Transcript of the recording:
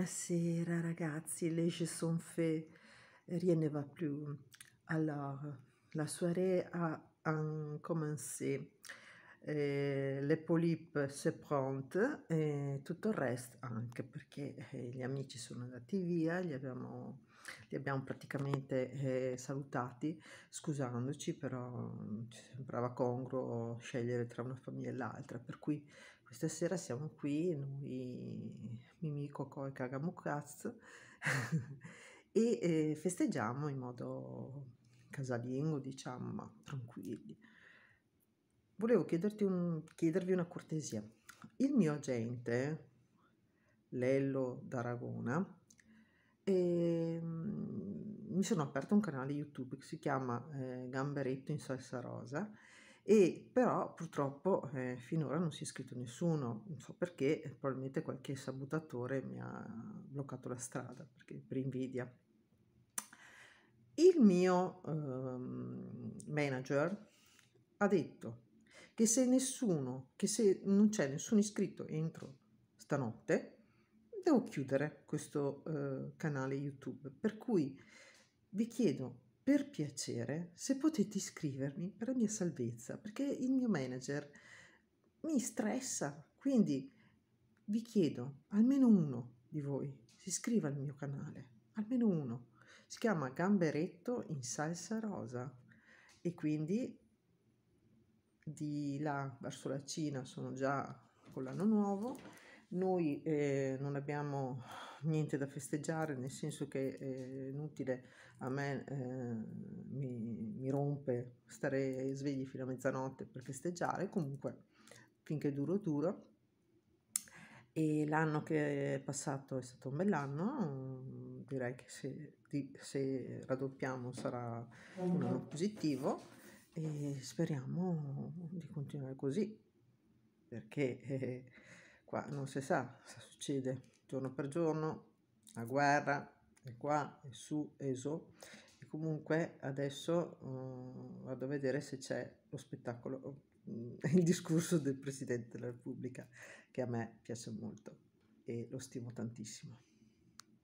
Buonasera ragazzi, les je sont faits, rien ne va plus. Alors, la soirée a commencé, eh, le polype se pronte e tutto il resto anche perché eh, gli amici sono andati via, li abbiamo, li abbiamo praticamente eh, salutati scusandoci, però mm, ci sembrava congruo scegliere tra una famiglia e l'altra, per cui questa sera siamo qui, noi Mimi, Cocò e Cagamucraz e eh, festeggiamo in modo casalingo, diciamo, ma tranquilli. Volevo un, chiedervi una cortesia. Il mio agente, Lello d'Aragona, e ehm, mi sono aperto un canale YouTube che si chiama eh, Gamberetto in salsa rosa e però purtroppo eh, finora non si è iscritto nessuno, non so perché, eh, probabilmente qualche sabotatore mi ha bloccato la strada perché, per invidia. Il mio ehm, manager ha detto che se nessuno, che se non c'è nessuno iscritto entro stanotte, devo chiudere questo eh, canale YouTube. Per cui vi chiedo per piacere, se potete iscrivermi per la mia salvezza, perché il mio manager mi stressa, quindi vi chiedo almeno uno di voi si iscriva al mio canale, almeno uno. Si chiama Gamberetto in salsa rosa e quindi di là verso la Cina sono già con l'anno nuovo. Noi eh, non abbiamo niente da festeggiare, nel senso che eh, è inutile, a me eh, mi, mi, rompe stare svegli fino a mezzanotte per festeggiare, comunque finché duro duro. E l'anno che è passato è stato un bell'anno, direi che se, di, se raddoppiamo sarà un anno positivo e speriamo di continuare così, perché eh, qua non si sa cosa succede giorno per giorno, la guerra, e qua, e su, e so. E comunque adesso uh, vado a vedere se c'è lo spettacolo, mm, il discorso del Presidente della Repubblica, che a me piace molto e lo stimo tantissimo.